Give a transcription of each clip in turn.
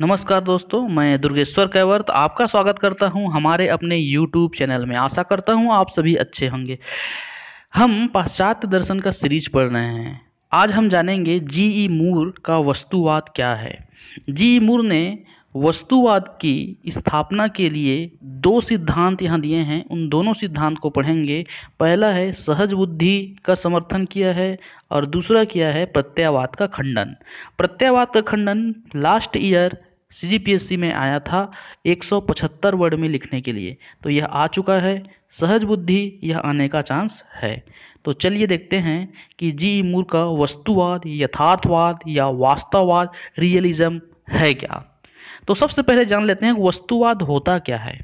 नमस्कार दोस्तों मैं दुर्गेश्वर कैवर्त आपका स्वागत करता हूं हमारे अपने YouTube चैनल में आशा करता हूं आप सभी अच्छे होंगे हम पाश्चात्य दर्शन का सीरीज पढ़ रहे हैं आज हम जानेंगे जी ई मूर का वस्तुवाद क्या है जी ई मूर ने वस्तुवाद की स्थापना के लिए दो सिद्धांत यहाँ दिए हैं उन दोनों सिद्धांत को पढ़ेंगे पहला है सहज बुद्धि का समर्थन किया है और दूसरा किया है प्रत्यावाद का खंडन प्रत्यावाद का खंडन लास्ट ईयर सी में आया था 175 वर्ड में लिखने के लिए तो यह आ चुका है सहज बुद्धि यह आने का चांस है तो चलिए देखते हैं कि जी मूर का वस्तुवाद यथार्थवाद या वास्तववाद रियलिज्म है क्या तो सबसे पहले जान लेते हैं वस्तुवाद होता क्या है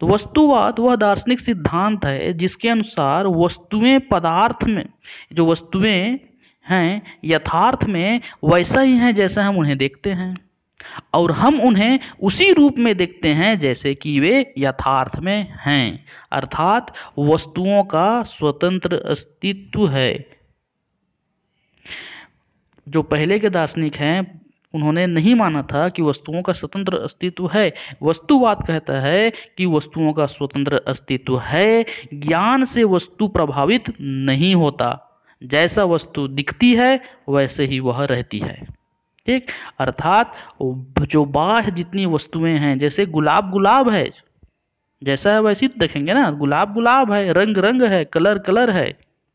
तो वस्तुवाद वह दार्शनिक सिद्धांत है जिसके अनुसार वस्तुएं पदार्थ में जो वस्तुएं हैं यथार्थ में वैसा ही हैं जैसे हम उन्हें देखते हैं और हम उन्हें उसी रूप में देखते हैं जैसे कि वे यथार्थ में हैं अर्थात वस्तुओं का स्वतंत्र अस्तित्व है जो पहले के दार्शनिक हैं उन्होंने नहीं माना था कि वस्तुओं का स्वतंत्र अस्तित्व है वस्तुवाद कहता है कि वस्तुओं का स्वतंत्र अस्तित्व है ज्ञान से वस्तु प्रभावित नहीं होता जैसा वस्तु दिखती है वैसे ही वह रहती है ठीक अर्थात जो बाह्य जितनी वस्तुएं हैं जैसे गुलाब गुलाब है जैसा है वैसे तो देखेंगे ना गुलाब गुलाब है रंग रंग है कलर कलर है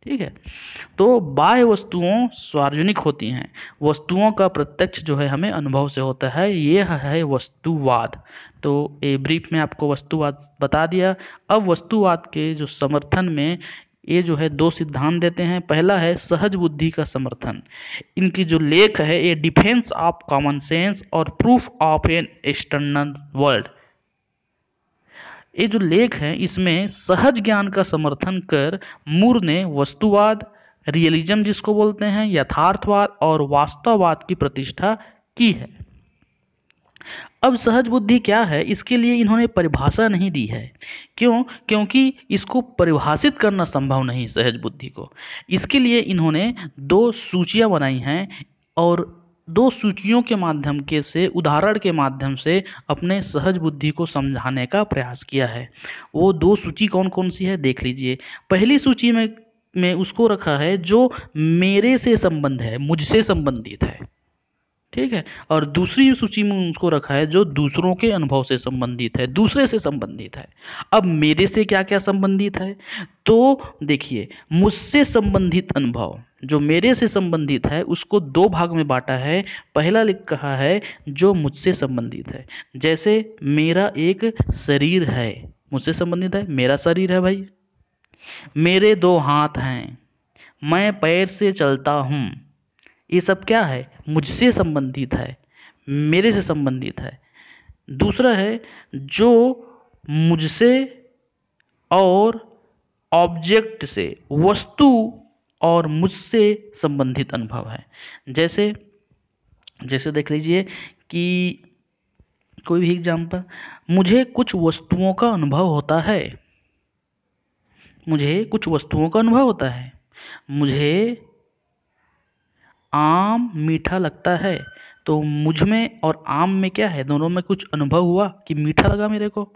ठीक है तो बाह्य वस्तुओं सार्वजनिक होती हैं वस्तुओं का प्रत्यक्ष जो है हमें अनुभव से होता है ये है वस्तुवाद तो ए ब्रीफ में आपको वस्तुवाद बता दिया अब वस्तुवाद के जो समर्थन में ये जो है दो सिद्धांत देते हैं पहला है सहज बुद्धि का समर्थन इनकी जो लेख है ये डिफेंस ऑफ कॉमन सेंस और proof of an external world ये जो लेख है इसमें सहज ज्ञान का समर्थन कर मूर ने वस्तुवाद रियलिज्म जिसको बोलते हैं यथार्थवाद और वास्तववाद की प्रतिष्ठा की है अब सहज बुद्धि क्या है इसके लिए इन्होंने परिभाषा नहीं दी है क्यों क्योंकि इसको परिभाषित करना संभव नहीं सहज बुद्धि को इसके लिए इन्होंने दो सूचियाँ बनाई हैं और दो सूचियों के माध्यम के से उदाहरण के माध्यम से अपने सहज बुद्धि को समझाने का प्रयास किया है वो दो सूची कौन कौन सी है देख लीजिए पहली सूची में में उसको रखा है जो मेरे से संबंध है मुझसे संबंधित है ठीक है और दूसरी सूची में उसको रखा है जो दूसरों के अनुभव से संबंधित है दूसरे से संबंधित है अब मेरे से क्या क्या संबंधित है तो देखिए मुझसे संबंधित अनुभव जो मेरे से संबंधित है उसको दो भाग में बांटा है पहला लिख कहा है जो मुझसे संबंधित है जैसे मेरा एक शरीर है मुझसे संबंधित है मेरा शरीर है भाई मेरे दो हाथ हैं मैं पैर से चलता हूँ ये सब क्या है मुझसे संबंधित है मेरे से संबंधित है दूसरा है जो मुझसे और ऑब्जेक्ट से वस्तु और मुझसे संबंधित अनुभव है जैसे जैसे देख लीजिए कि कोई भी एग्जाम्पल मुझे कुछ वस्तुओं का अनुभव होता है मुझे कुछ वस्तुओं का अनुभव होता है मुझे आम मीठा लगता है तो मुझ में और आम में क्या है दोनों में कुछ अनुभव हुआ कि मीठा लगा मेरे को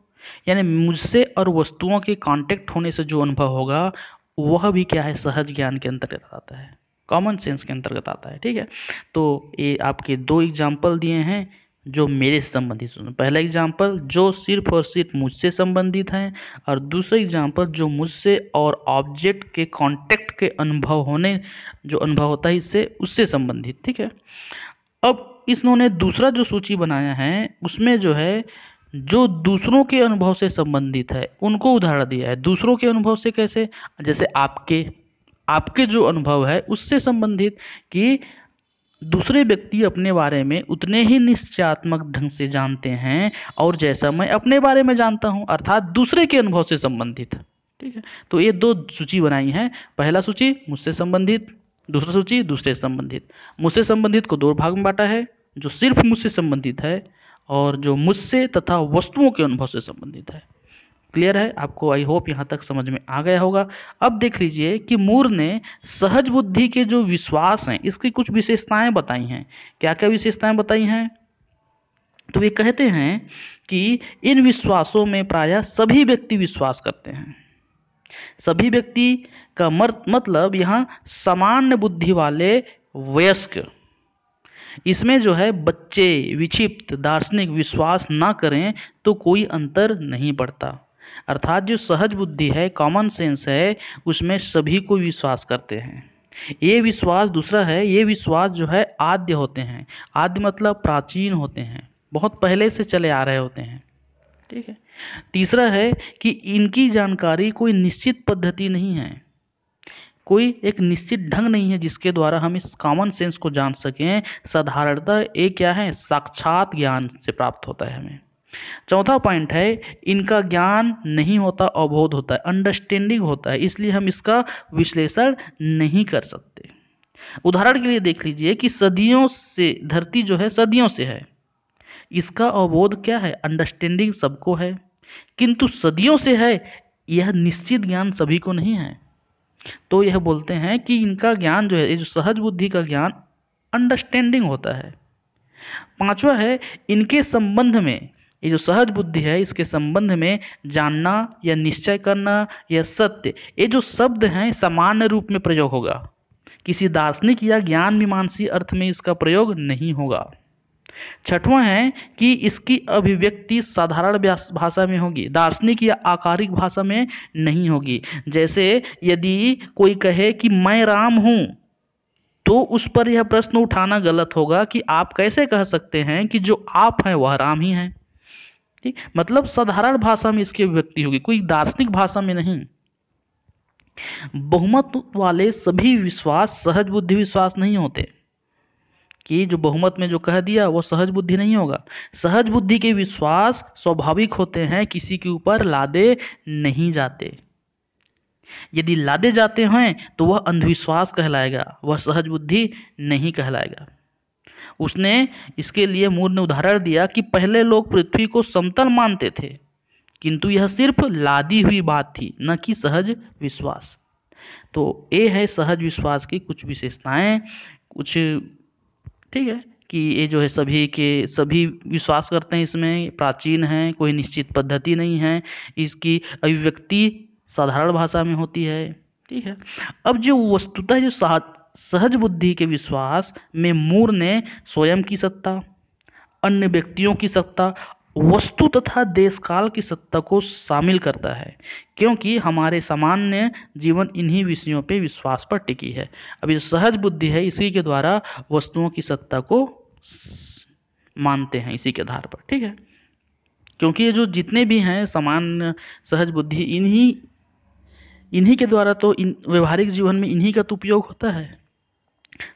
यानी मुझसे और वस्तुओं के कांटेक्ट होने से जो अनुभव होगा वह भी क्या है सहज ज्ञान के अंतर्गत आता है कॉमन सेंस के अंतर्गत आता है ठीक है तो ये आपके दो एग्जाम्पल दिए हैं जो मेरे से संबंधित पहला एग्जाम्पल जो सिर्फ और सिर्फ मुझसे संबंधित हैं और दूसरा एग्जाम्पल जो मुझसे और ऑब्जेक्ट के कांटेक्ट के अनुभव होने जो अनुभव होता है इससे उससे संबंधित ठीक है अब इन्होंने दूसरा जो सूची बनाया है उसमें जो है जो दूसरों के अनुभव से संबंधित है उनको उदाहरण दिया है दूसरों के अनुभव से कैसे जैसे आपके आपके जो अनुभव है उससे संबंधित कि दूसरे व्यक्ति अपने बारे में उतने ही निश्चयात्मक ढंग से जानते हैं और जैसा मैं अपने बारे में जानता हूँ अर्थात दूसरे के अनुभव से संबंधित ठीक है तो ये दो सूची बनाई हैं पहला सूची मुझसे संबंधित दूसरा सूची दूसरे से संबंधित मुझसे संबंधित को दो भाग में बांटा है जो सिर्फ मुझसे संबंधित है और जो मुझसे तथा वस्तुओं के अनुभव से संबंधित है क्लियर है आपको आई होप यहाँ तक समझ में आ गया होगा अब देख लीजिए कि मूर ने सहज बुद्धि के जो विश्वास हैं इसकी कुछ विशेषताएं बताई हैं क्या क्या विशेषताएं बताई हैं तो वे कहते हैं कि इन विश्वासों में प्रायः सभी व्यक्ति विश्वास करते हैं सभी व्यक्ति का मतलब यहाँ सामान्य बुद्धि वाले वयस्क इसमें जो है बच्चे विक्षिप्त दार्शनिक विश्वास ना करें तो कोई अंतर नहीं पड़ता अर्थात जो सहज बुद्धि है कॉमन सेंस है उसमें सभी को विश्वास करते हैं ये विश्वास दूसरा है ये विश्वास जो है आद्य होते हैं आद्य मतलब प्राचीन होते हैं बहुत पहले से चले आ रहे होते हैं ठीक है तीसरा है कि इनकी जानकारी कोई निश्चित पद्धति नहीं है कोई एक निश्चित ढंग नहीं है जिसके द्वारा हम इस कॉमन सेंस को जान सकें साधारणतः ये क्या है साक्षात ज्ञान से प्राप्त होता है हमें चौथा पॉइंट है इनका ज्ञान नहीं होता अवबोध होता है अंडरस्टैंडिंग होता है इसलिए हम इसका विश्लेषण नहीं कर सकते उदाहरण के लिए देख लीजिए कि सदियों से धरती जो है सदियों से है इसका अवबोध क्या है अंडरस्टैंडिंग सबको है किंतु सदियों से है यह निश्चित ज्ञान सभी को नहीं है तो यह बोलते हैं कि इनका ज्ञान जो है ये जो सहज बुद्धि का ज्ञान अंडरस्टैंडिंग होता है पांचवा है इनके संबंध में ये जो सहज बुद्धि है इसके संबंध में जानना या निश्चय करना या सत्य ये जो शब्द हैं सामान्य रूप में प्रयोग होगा किसी दार्शनिक या ज्ञान मीमांसी अर्थ में इसका प्रयोग नहीं होगा छठवां है कि इसकी अभिव्यक्ति साधारण भाषा में होगी दार्शनिक या आकारिक भाषा में नहीं होगी जैसे यदि कोई कहे कि मैं राम हूँ तो उस पर यह प्रश्न उठाना गलत होगा कि आप कैसे कह सकते हैं कि जो आप हैं वह राम ही हैं ठीक मतलब साधारण भाषा में इसकी अभिव्यक्ति होगी कोई दार्शनिक भाषा में नहीं बहुमत वाले सभी विश्वास सहज बुद्धि विश्वास नहीं होते कि जो बहुमत में जो कह दिया वो सहज बुद्धि नहीं होगा सहज बुद्धि के विश्वास स्वाभाविक होते हैं किसी के ऊपर लादे नहीं जाते यदि लादे जाते हैं तो वह अंधविश्वास कहलाएगा वह सहज बुद्धि नहीं कहलाएगा उसने इसके लिए मूल ने उदाहरण दिया कि पहले लोग पृथ्वी को समतल मानते थे किंतु यह सिर्फ लादी हुई बात थी न कि सहज विश्वास तो ये है सहज विश्वास की कुछ विशेषताएं कुछ ठीक है कि ये जो है सभी के सभी विश्वास करते हैं इसमें प्राचीन है कोई निश्चित पद्धति नहीं है इसकी अभिव्यक्ति साधारण भाषा में होती है ठीक है अब जो वस्तुतः जो सहज बुद्धि के विश्वास में मूर ने स्वयं की सत्ता अन्य व्यक्तियों की सत्ता वस्तु तथा देशकाल की सत्ता को शामिल करता है क्योंकि हमारे सामान्य जीवन इन्हीं विषयों पर विश्वास पर टिकी है अब ये सहज बुद्धि है इसी के द्वारा वस्तुओं की सत्ता को मानते हैं इसी के आधार पर ठीक है क्योंकि ये जो जितने भी हैं सामान्य सहज बुद्धि इन्हीं इन्हीं के द्वारा तो इन व्यवहारिक जीवन में इन्हीं का तो उपयोग होता है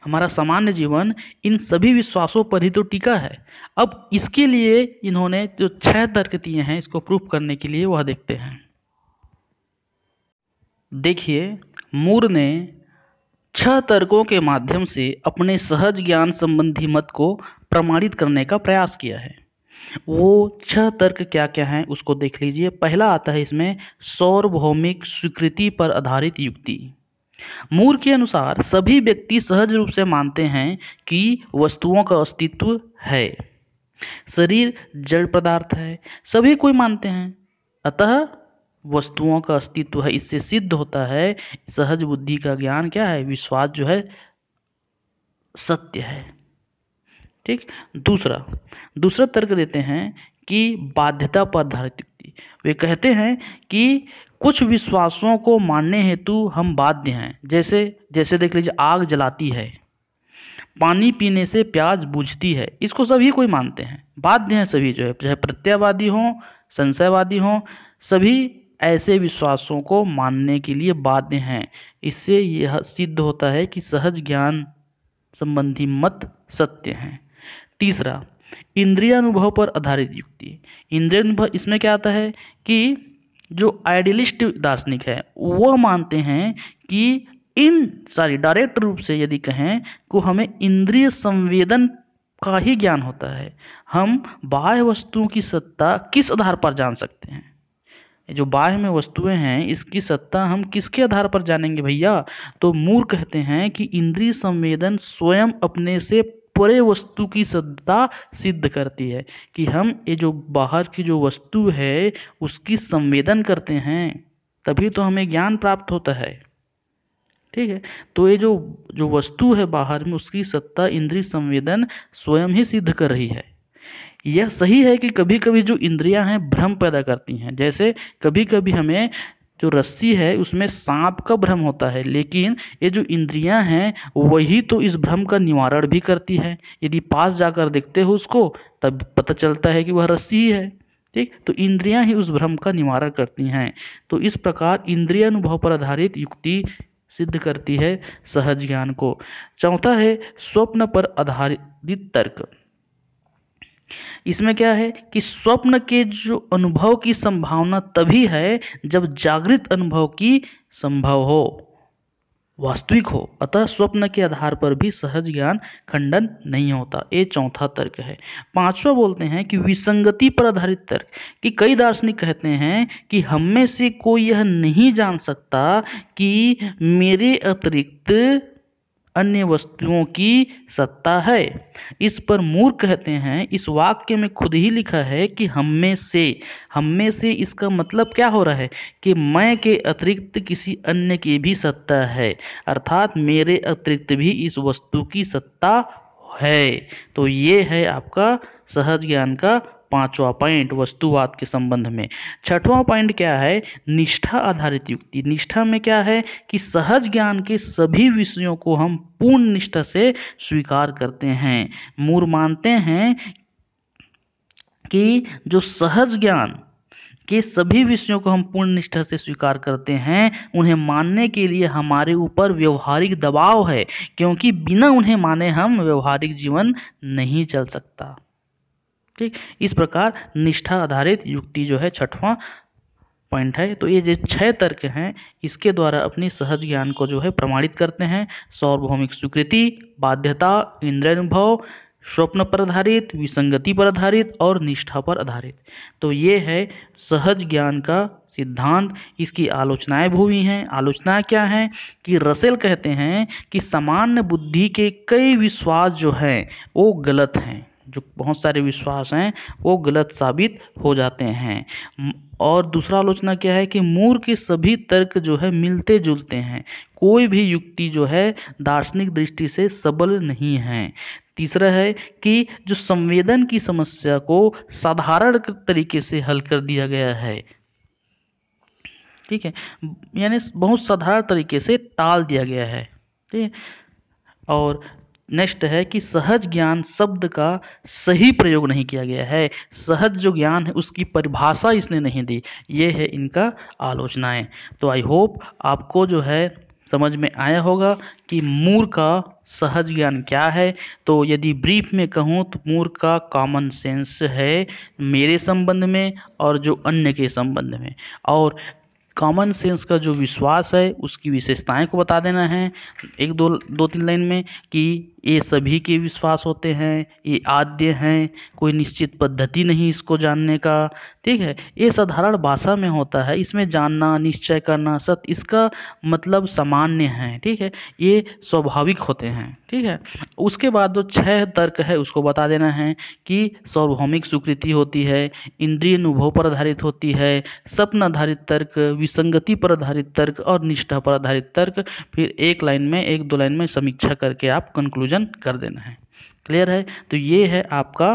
हमारा सामान्य जीवन इन सभी विश्वासों पर ही तो टिका है अब इसके लिए इन्होंने जो छह तर्क दिए हैं इसको प्रूफ करने के लिए वह देखते हैं देखिए मूर ने छह तर्कों के माध्यम से अपने सहज ज्ञान संबंधी मत को प्रमाणित करने का प्रयास किया है वो छह तर्क क्या क्या हैं उसको देख लीजिए पहला आता है इसमें सौरभौमिक स्वीकृति पर आधारित युक्ति मूर के अनुसार सभी व्यक्ति सहज रूप से मानते हैं कि वस्तुओं का अस्तित्व है शरीर जड़ पदार्थ है सभी कोई मानते हैं अतः वस्तुओं का अस्तित्व है इससे सिद्ध होता है सहज बुद्धि का ज्ञान क्या है विश्वास जो है सत्य है ठीक दूसरा दूसरा तर्क देते हैं कि बाध्यता पर आधारित व्यक्ति वे कहते हैं कि कुछ विश्वासों को मानने हेतु हम बाध्य हैं जैसे जैसे देख लीजिए आग जलाती है पानी पीने से प्याज बुझती है इसको सभी कोई मानते हैं बाध्य हैं सभी जो है चाहे प्रत्ययवादी हों संशयवादी हों सभी ऐसे विश्वासों को मानने के लिए बाध्य हैं इससे यह सिद्ध होता है कि सहज ज्ञान संबंधी मत सत्य हैं तीसरा इंद्रिय अनुभव पर आधारित युक्ति इंद्रिय अनुभव इसमें क्या आता है कि जो आइडियलिस्ट दार्शनिक है वह मानते हैं कि इन सारी डायरेक्ट रूप से यदि कहें को तो हमें इंद्रिय संवेदन का ही ज्ञान होता है हम बाह्य वस्तुओं की सत्ता किस आधार पर जान सकते हैं जो बाह्य में वस्तुएं हैं इसकी सत्ता हम किसके आधार पर जानेंगे भैया तो मूर कहते हैं कि इंद्रिय संवेदन स्वयं अपने से पूरे वस्तु की सत्ता सिद्ध करती है कि हम ये जो बाहर की जो वस्तु है उसकी संवेदन करते हैं तभी तो हमें ज्ञान प्राप्त होता है ठीक है तो ये जो जो वस्तु है बाहर में उसकी सत्ता इंद्रिय संवेदन स्वयं ही सिद्ध कर रही है यह सही है कि कभी कभी जो इंद्रियां हैं भ्रम पैदा करती हैं जैसे कभी कभी हमें जो रस्सी है उसमें सांप का भ्रम होता है लेकिन ये जो इंद्रियां हैं वही तो इस भ्रम का निवारण भी करती है यदि पास जाकर देखते हो उसको तब पता चलता है कि वह रस्सी ही है ठीक तो इंद्रियां ही उस भ्रम का निवारण करती हैं तो इस प्रकार इंद्रिय अनुभव पर आधारित युक्ति सिद्ध करती है सहज ज्ञान को चौथा है स्वप्न पर आधारित तर्क इसमें क्या है कि स्वप्न के जो अनुभव की संभावना तभी है जब जागृत अनुभव की संभव हो वास्तविक हो अतः स्वप्न के आधार पर भी सहज ज्ञान खंडन नहीं होता ये चौथा तर्क है पांचवा बोलते हैं कि विसंगति पर आधारित तर्क कि कई दार्शनिक कहते हैं कि हम में से कोई यह नहीं जान सकता कि मेरे अतिरिक्त अन्य वस्तुओं की सत्ता है इस पर मूर्ख कहते हैं इस वाक्य में खुद ही लिखा है कि हम में से हम में से इसका मतलब क्या हो रहा है कि मैं के अतिरिक्त किसी अन्य की भी सत्ता है अर्थात मेरे अतिरिक्त भी इस वस्तु की सत्ता है तो ये है आपका सहज ज्ञान का पांचवा पॉइंट वस्तुवाद के संबंध में छठवां पॉइंट क्या है निष्ठा आधारित युक्ति निष्ठा में क्या है कि सहज ज्ञान के सभी विषयों को हम पूर्ण निष्ठा से स्वीकार करते हैं मूर मानते हैं कि जो सहज ज्ञान के सभी विषयों को हम पूर्ण निष्ठा से स्वीकार करते हैं उन्हें मानने के लिए हमारे ऊपर व्यवहारिक दबाव है क्योंकि बिना उन्हें माने हम व्यवहारिक जीवन नहीं चल सकता ठीक इस प्रकार निष्ठा आधारित युक्ति जो है छठवां पॉइंट है तो ये जो छह तर्क हैं इसके द्वारा अपनी सहज ज्ञान को जो है प्रमाणित करते हैं सार्वभौमिक स्वीकृति बाध्यता इंद्र अनुभव स्वप्न पर आधारित विसंगति पर आधारित और निष्ठा पर आधारित तो ये है सहज ज्ञान का सिद्धांत इसकी आलोचनाएं भूमि हुई हैं आलोचना क्या है कि रसेल कहते हैं कि सामान्य बुद्धि के कई विश्वास जो हैं वो गलत हैं जो बहुत सारे विश्वास हैं वो गलत साबित हो जाते हैं और दूसरा आलोचना क्या है कि मूर के सभी तर्क जो है मिलते जुलते हैं कोई भी युक्ति जो है दार्शनिक दृष्टि से सबल नहीं है तीसरा है कि जो संवेदन की समस्या को साधारण तरीके से हल कर दिया गया है ठीक है यानी बहुत साधारण तरीके से टाल दिया गया है ठीक है और नेक्स्ट है कि सहज ज्ञान शब्द का सही प्रयोग नहीं किया गया है सहज जो ज्ञान है उसकी परिभाषा इसने नहीं दी ये है इनका आलोचनाएं तो आई होप आपको जो है समझ में आया होगा कि मूर का सहज ज्ञान क्या है तो यदि ब्रीफ में कहूँ तो मूर का कॉमन सेंस है मेरे संबंध में और जो अन्य के संबंध में और कॉमन सेंस का जो विश्वास है उसकी विशेषताएं को बता देना है एक दो दो तीन लाइन में कि ये सभी के विश्वास होते हैं ये आद्य हैं कोई निश्चित पद्धति नहीं इसको जानने का ठीक है ये साधारण भाषा में होता है इसमें जानना निश्चय करना सत्य इसका मतलब सामान्य है ठीक है ये स्वाभाविक होते हैं ठीक है उसके बाद जो छह तर्क है उसको बता देना है कि सार्वभौमिक स्वीकृति होती है इंद्रिय अनुभव पर आधारित होती है स्वप्न आधारित तर्क विसंगति पर आधारित तर्क और निष्ठा पर आधारित तर्क फिर एक लाइन में एक दो लाइन में समीक्षा करके आप कंक्लूजन कर देना है क्लियर है तो ये है आपका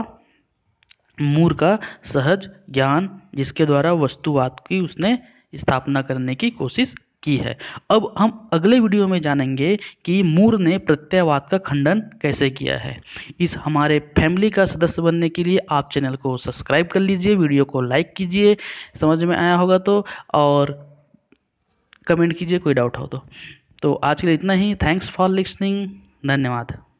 मूर का सहज ज्ञान जिसके द्वारा वस्तुवाद की उसने स्थापना करने की कोशिश की है अब हम अगले वीडियो में जानेंगे कि मूर ने प्रत्ययवाद का खंडन कैसे किया है इस हमारे फैमिली का सदस्य बनने के लिए आप चैनल को सब्सक्राइब कर लीजिए वीडियो को लाइक कीजिए समझ में आया होगा तो और कमेंट कीजिए कोई डाउट हो तो तो आज के लिए इतना ही थैंक्स फॉर लिसनिंग धन्यवाद